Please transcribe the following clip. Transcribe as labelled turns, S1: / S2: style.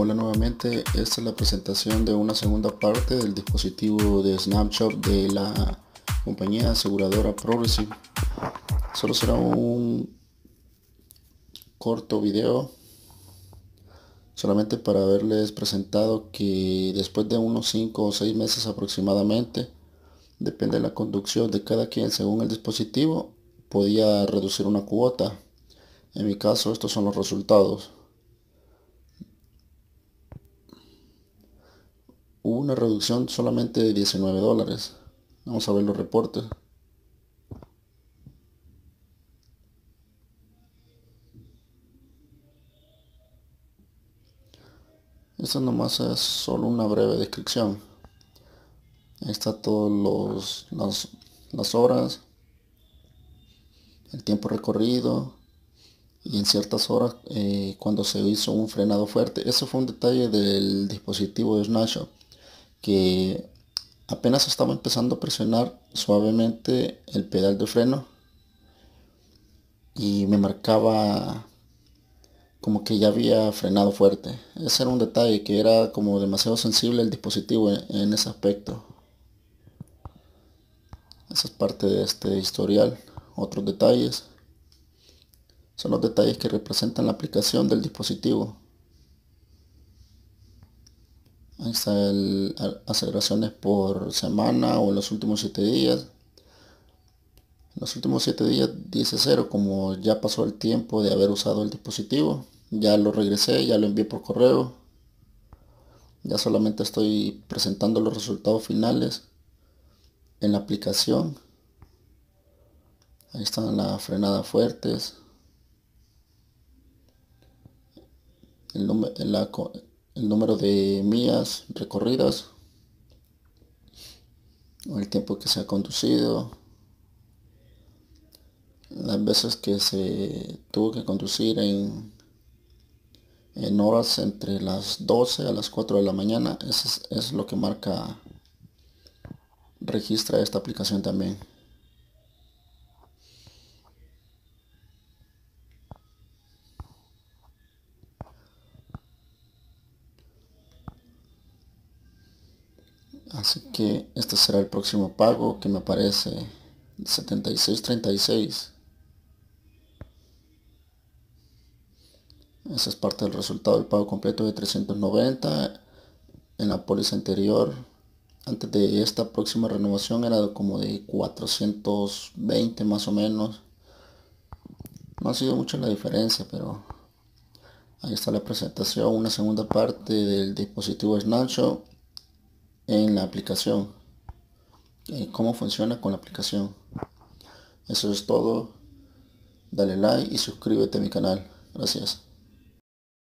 S1: Hola nuevamente, esta es la presentación de una segunda parte del dispositivo de snapshot de la compañía aseguradora Progressive. Solo será un corto video, solamente para haberles presentado que después de unos 5 o 6 meses aproximadamente, depende de la conducción de cada quien según el dispositivo, podía reducir una cuota. En mi caso, estos son los resultados. hubo una reducción solamente de 19 dólares. Vamos a ver los reportes. Esta nomás es solo una breve descripción. Ahí está todas los las horas, el tiempo recorrido y en ciertas horas eh, cuando se hizo un frenado fuerte. Eso fue un detalle del dispositivo de Snapshot que apenas estaba empezando a presionar suavemente el pedal de freno y me marcaba como que ya había frenado fuerte. Ese era un detalle que era como demasiado sensible el dispositivo en, ese aspecto. Esa es parte de este historial. Otros detalles son los detalles que representan la aplicación del dispositivo aceleraciones por semana o en los últimos 7 días. En los últimos 7 días dice 0, como ya pasó el tiempo de haber usado el dispositivo. Ya lo regresé, ya lo envié por correo. Ya solamente estoy presentando los resultados finales en la aplicación. Ahí están las frenadas fuertes. El, la, el número de millas recorridas o el tiempo que se ha conducido las veces que se tuvo que conducir en, en horas entre las 12 a las 4 de la mañana eso es lo que marca registra esta aplicación también Así que este será el próximo pago que me aparece 7636. Esa es parte del resultado del pago completo de 390. En la póliza anterior, antes de esta próxima renovación, era como de 420 más o menos. No ha sido mucho la diferencia, pero ahí está la presentación. Una segunda parte del dispositivo Snapshot en la aplicación. Eh, cómo funciona con la aplicación. Eso es todo. Dale like y suscríbete a mi canal. Gracias.